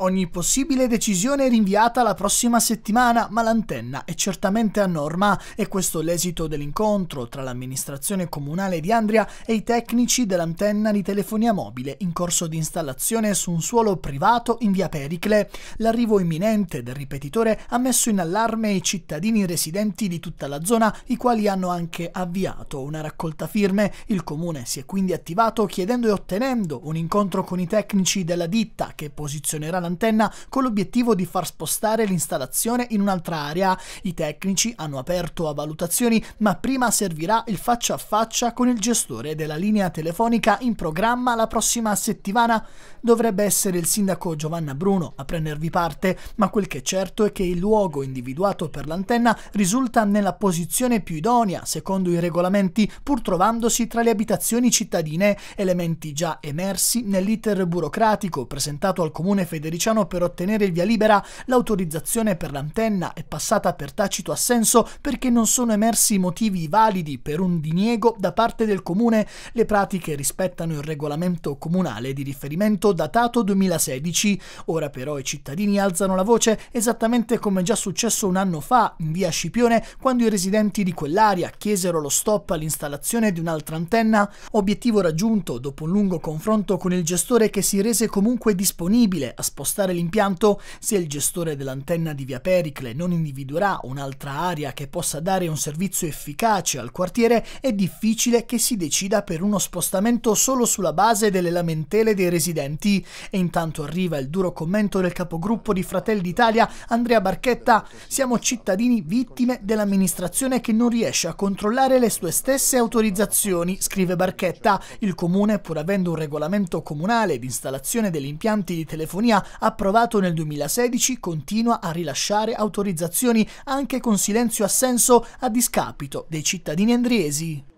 Ogni possibile decisione è rinviata la prossima settimana, ma l'antenna è certamente a norma e questo l'esito dell'incontro tra l'amministrazione comunale di Andria e i tecnici dell'antenna di telefonia mobile in corso di installazione su un suolo privato in via Pericle. L'arrivo imminente del ripetitore ha messo in allarme i cittadini residenti di tutta la zona, i quali hanno anche avviato una raccolta firme. Il comune si è quindi attivato chiedendo e ottenendo un incontro con i tecnici della ditta che posizionerà l'antenna con l'obiettivo di far spostare l'installazione in un'altra area. I tecnici hanno aperto a valutazioni, ma prima servirà il faccia a faccia con il gestore della linea telefonica in programma la prossima settimana. Dovrebbe essere il sindaco Giovanna Bruno a prendervi parte, ma quel che è certo è che il luogo individuato per l'antenna risulta nella posizione più idonea, secondo i regolamenti, pur trovandosi tra le abitazioni cittadine, elementi già emersi nell'iter burocratico presentato al comune Federico Feliciano per ottenere il via libera, l'autorizzazione per l'antenna è passata per tacito assenso perché non sono emersi motivi validi per un diniego da parte del comune. Le pratiche rispettano il regolamento comunale di riferimento datato 2016. Ora però i cittadini alzano la voce esattamente come già successo un anno fa in via Scipione quando i residenti di quell'area chiesero lo stop all'installazione di un'altra antenna, obiettivo raggiunto dopo un lungo confronto con il gestore che si rese comunque disponibile a spostare spostare l'impianto, se il gestore dell'antenna di via Pericle non individuerà un'altra area che possa dare un servizio efficace al quartiere, è difficile che si decida per uno spostamento solo sulla base delle lamentele dei residenti. E intanto arriva il duro commento del capogruppo di Fratelli d'Italia, Andrea Barchetta, siamo cittadini vittime dell'amministrazione che non riesce a controllare le sue stesse autorizzazioni, scrive Barchetta. Il comune, pur avendo un regolamento comunale di installazione degli impianti di telefonia, approvato nel 2016, continua a rilasciare autorizzazioni anche con silenzio assenso a discapito dei cittadini andriesi.